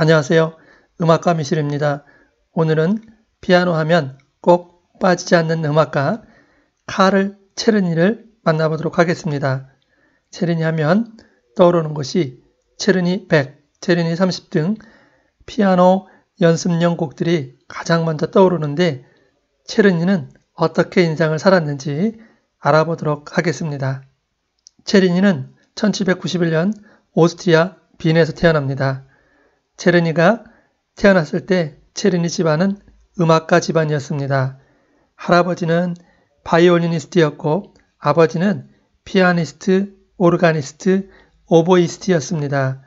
안녕하세요. 음악가 미실입니다. 오늘은 피아노 하면 꼭 빠지지 않는 음악가 카를 체르니를 만나보도록 하겠습니다. 체르니 하면 떠오르는 것이 체르니 100, 체르니 30 등 피아노 연습용 곡들이 가장 먼저 떠오르는데 체르니는 어떻게 인상을 살았는지 알아보도록 하겠습니다. 체르니는 1791년 오스트리아 빈에서 태어납니다. 체르니가 태어났을 때 체르니 집안은 음악가 집안이었습니다. 할아버지는 바이올리니스트였고 아버지는 피아니스트, 오르가니스트, 오보이스트였습니다.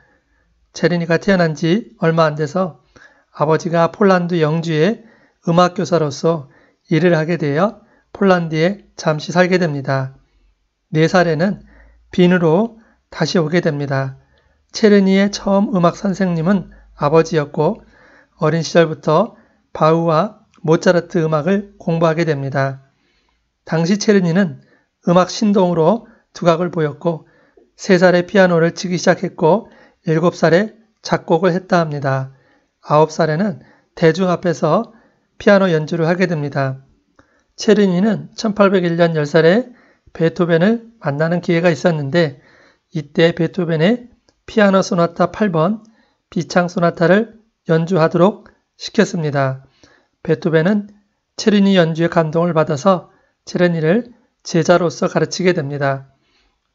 체르니가 태어난 지 얼마 안 돼서 아버지가 폴란드 영주의 음악교사로서 일을 하게 되어 폴란드에 잠시 살게 됩니다. 4살에는 빈으로 다시 오게 됩니다. 체르니의 처음 음악 선생님은 아버지였고 어린 시절부터 바우와 모차르트 음악을 공부하게 됩니다. 당시 체르니는 음악 신동으로 두각을 보였고 3살에 피아노를 치기 시작했고 7살에 작곡을 했다 합니다. 9살에는 대중 앞에서 피아노 연주를 하게 됩니다. 체르니는 1801년 10살에 베토벤을 만나는 기회가 있었는데 이때 베토벤의 피아노 소나타 8번 비창 소나타를 연주하도록 시켰습니다. 베토벤은 체르니 연주의 감동을 받아서 체르니를 제자로서 가르치게 됩니다.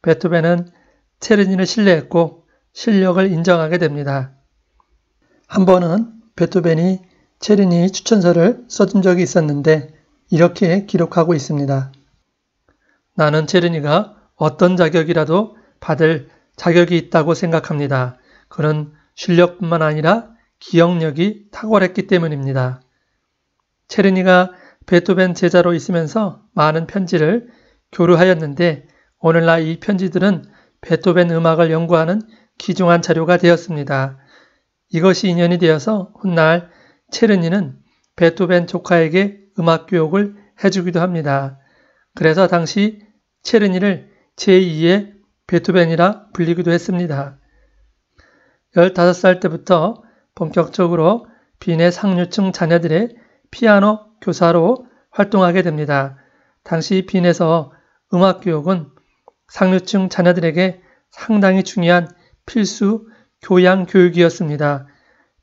베토벤은 체르니를 신뢰했고 실력을 인정하게 됩니다. 한 번은 베토벤이 체르니 추천서를 써준 적이 있었는데 이렇게 기록하고 있습니다. 나는 체르니가 어떤 자격이라도 받을 자격이 있다고 생각합니다. 그는 실력뿐만 아니라 기억력이 탁월했기 때문입니다. 체르니가 베토벤 제자로 있으면서 많은 편지를 교류하였는데 오늘날 이 편지들은 베토벤 음악을 연구하는 귀중한 자료가 되었습니다. 이것이 인연이 되어서 훗날 체르니는 베토벤 조카에게 음악 교육을 해주기도 합니다. 그래서 당시 체르니를 제2의 베토벤이라 불리기도 했습니다. 15살 때부터 본격적으로 빈의 상류층 자녀들의 피아노 교사로 활동하게 됩니다. 당시 빈에서 음악 교육은 상류층 자녀들에게 상당히 중요한 필수 교양 교육이었습니다.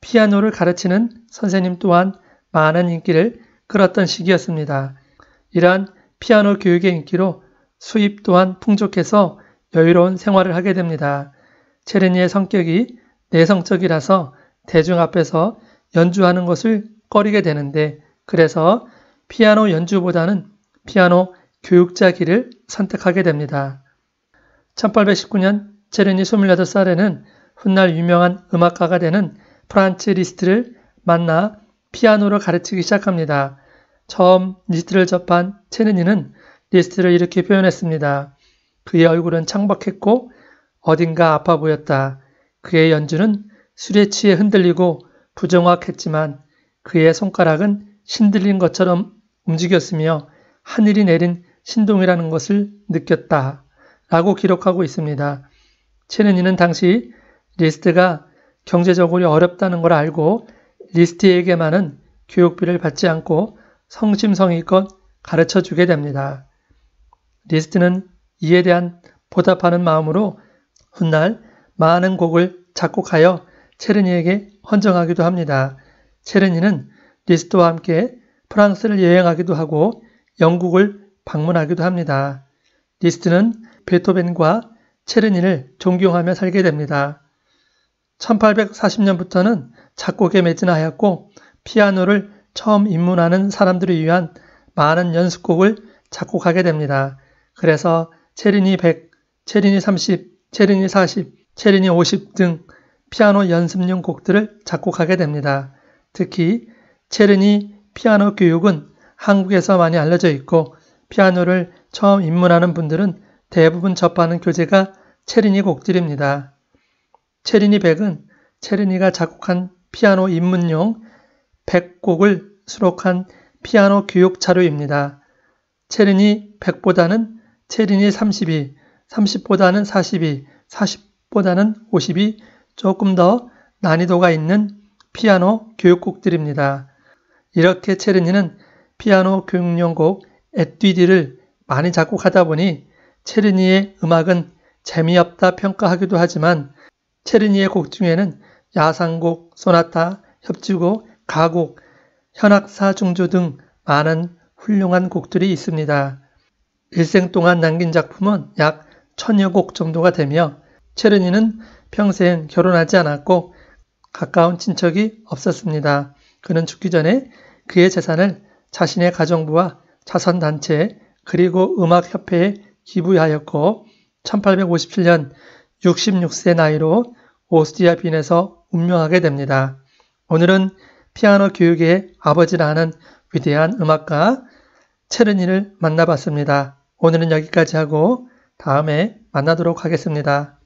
피아노를 가르치는 선생님 또한 많은 인기를 끌었던 시기였습니다. 이러한 피아노 교육의 인기로 수입 또한 풍족해서 여유로운 생활을 하게 됩니다. 체르니의 성격이 내성적이라서 대중 앞에서 연주하는 것을 꺼리게 되는데 그래서 피아노 연주보다는 피아노 교육자 길을 선택하게 됩니다. 1819년 체르니 28살에는 훗날 유명한 음악가가 되는 프란츠 리스트를 만나 피아노를 가르치기 시작합니다. 처음 리스트를 접한 체르니는 리스트를 이렇게 표현했습니다. 그의 얼굴은 창박했고 어딘가 아파 보였다. 그의 연주는 술에 취해 흔들리고 부정확했지만 그의 손가락은 신들린 것처럼 움직였으며 하늘이 내린 신동이라는 것을 느꼈다. 라고 기록하고 있습니다. 체르니는 당시 리스트가 경제적으로 어렵다는 걸 알고 리스트에게만은 교육비를 받지 않고 성심성의껏 가르쳐 주게 됩니다. 리스트는 이에 대한 보답하는 마음으로 훗날 많은 곡을 작곡하여 체르니에게 헌정하기도 합니다. 체르니는 리스트와 함께 프랑스를 여행하기도 하고 영국을 방문하기도 합니다. 리스트는 베토벤과 체르니를 존경하며 살게 됩니다. 1840년부터는 작곡에 매진하였고 피아노를 처음 입문하는 사람들을 위한 많은 연습곡을 작곡하게 됩니다. 그래서 체르니 100, 체르니 30, 체르니 40, 체르니50등 피아노 연습용 곡들을 작곡하게 됩니다. 특히 체르니 피아노 교육은 한국에서 많이 알려져 있고 피아노를 처음 입문하는 분들은 대부분 접하는 교재가 체르니 곡들입니다. 체르니 1 0 0은 체르니가 작곡한 피아노 입문용 100곡을 수록한 피아노 교육 자료입니다. 체르니 100보다는 체르니 32, 30보다는 42, 40 보다는 50이 조금 더 난이도가 있는 피아노 교육곡들입니다. 이렇게 체르니는 피아노 교육용곡 에뛰디를 많이 작곡하다 보니 체르니의 음악은 재미없다 평가하기도 하지만 체르니의 곡 중에는 야상곡, 소나타, 협주곡, 가곡, 현악사 중조 등 많은 훌륭한 곡들이 있습니다. 일생 동안 남긴 작품은 약 천여 곡 정도가 되며 체르니는 평생 결혼하지 않았고 가까운 친척이 없었습니다. 그는 죽기 전에 그의 재산을 자신의 가정부와 자선단체 그리고 음악협회에 기부하였고 1857년 66세 나이로 오스트리아 빈에서 운명하게 됩니다. 오늘은 피아노 교육의 아버지라는 위대한 음악가 체르니를 만나봤습니다. 오늘은 여기까지 하고 다음에 만나도록 하겠습니다.